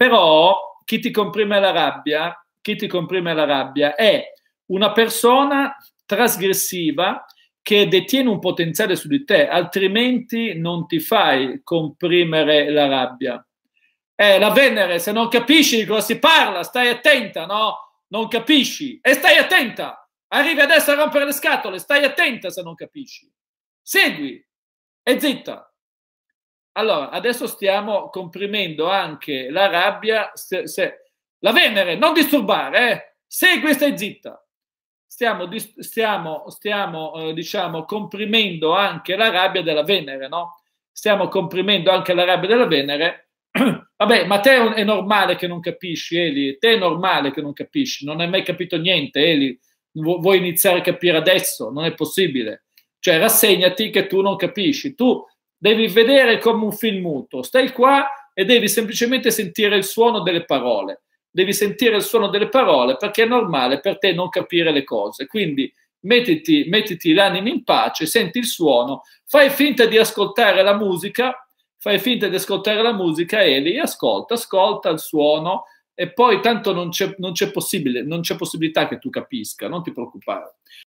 Però chi ti comprime la rabbia, chi ti comprime la rabbia è una persona trasgressiva che detiene un potenziale su di te, altrimenti non ti fai comprimere la rabbia. Eh, la Venere, se non capisci di cosa si parla, stai attenta, no? Non capisci. E stai attenta. Arrivi adesso a rompere le scatole, stai attenta se non capisci. Segui e zitta. Allora, adesso stiamo comprimendo anche la rabbia. Se, se, la Venere, non disturbare, eh? segui, stai zitta. Stiamo, stiamo, stiamo eh, diciamo, comprimendo anche la rabbia della Venere, no? Stiamo comprimendo anche la rabbia della Venere. Vabbè, ma te è normale che non capisci, Eli. Te è normale che non capisci. Non hai mai capito niente, Eli. Vu- vuoi iniziare a capire adesso? Non è possibile. Cioè, rassegnati che tu non capisci. Tu devi vedere come un film muto, stai qua e devi semplicemente sentire il suono delle parole, devi sentire il suono delle parole perché è normale per te non capire le cose, quindi mettiti, mettiti l'animo in pace, senti il suono, fai finta di ascoltare la musica, fai finta di ascoltare la musica e lì ascolta, ascolta il suono e poi tanto non c'è, non c'è possibile, non c'è possibilità che tu capisca, non ti preoccupare.